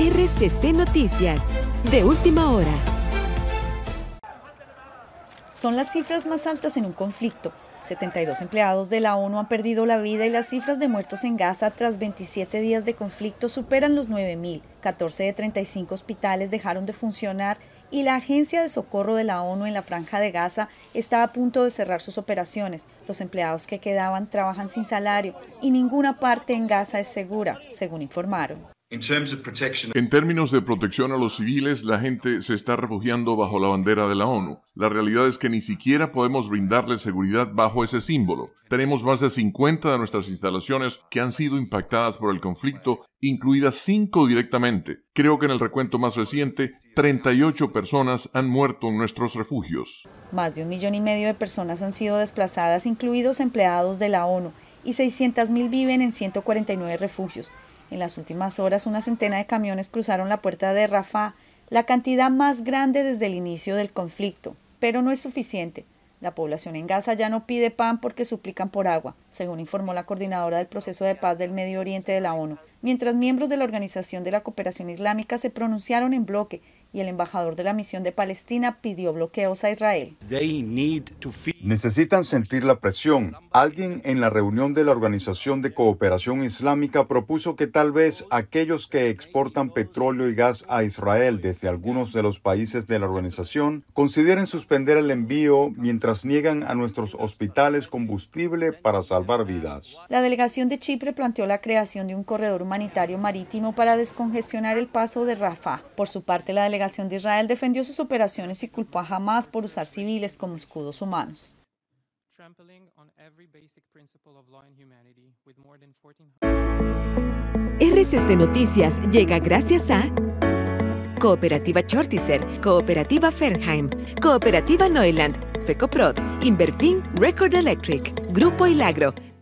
RCC Noticias, de última hora. Son las cifras más altas en un conflicto. 72 empleados de la ONU han perdido la vida y las cifras de muertos en Gaza tras 27 días de conflicto superan los 9.000. 14 de 35 hospitales dejaron de funcionar y la Agencia de Socorro de la ONU en la Franja de Gaza está a punto de cerrar sus operaciones. Los empleados que quedaban trabajan sin salario y ninguna parte en Gaza es segura, según informaron. En términos de protección a los civiles, la gente se está refugiando bajo la bandera de la ONU. La realidad es que ni siquiera podemos brindarles seguridad bajo ese símbolo. Tenemos más de 50 de nuestras instalaciones que han sido impactadas por el conflicto, incluidas 5 directamente. Creo que en el recuento más reciente, 38 personas han muerto en nuestros refugios. Más de un millón y medio de personas han sido desplazadas, incluidos empleados de la ONU, y 600.000 viven en 149 refugios en las últimas horas, una centena de camiones cruzaron la puerta de Rafah, la cantidad más grande desde el inicio del conflicto, pero no es suficiente. La población en Gaza ya no pide pan porque suplican por agua, según informó la coordinadora del proceso de paz del Medio Oriente de la ONU, mientras miembros de la Organización de la Cooperación Islámica se pronunciaron en bloque y el embajador de la misión de Palestina pidió bloqueos a Israel. Necesitan sentir la presión. Alguien en la reunión de la Organización de Cooperación Islámica propuso que tal vez aquellos que exportan petróleo y gas a Israel desde algunos de los países de la organización consideren suspender el envío mientras niegan a nuestros hospitales combustible para salvar vidas. La delegación de Chipre planteó la creación de un corredor humanitario marítimo para descongestionar el paso de Rafah. Por su parte, la delegación delegación de Israel defendió sus operaciones y culpó a Hamas por usar civiles como escudos humanos. RCC Noticias llega gracias a Cooperativa Chortiser, Cooperativa Fernheim, Cooperativa Neuland, FECOPROD, Inverfin Record Electric, Grupo Ilagro,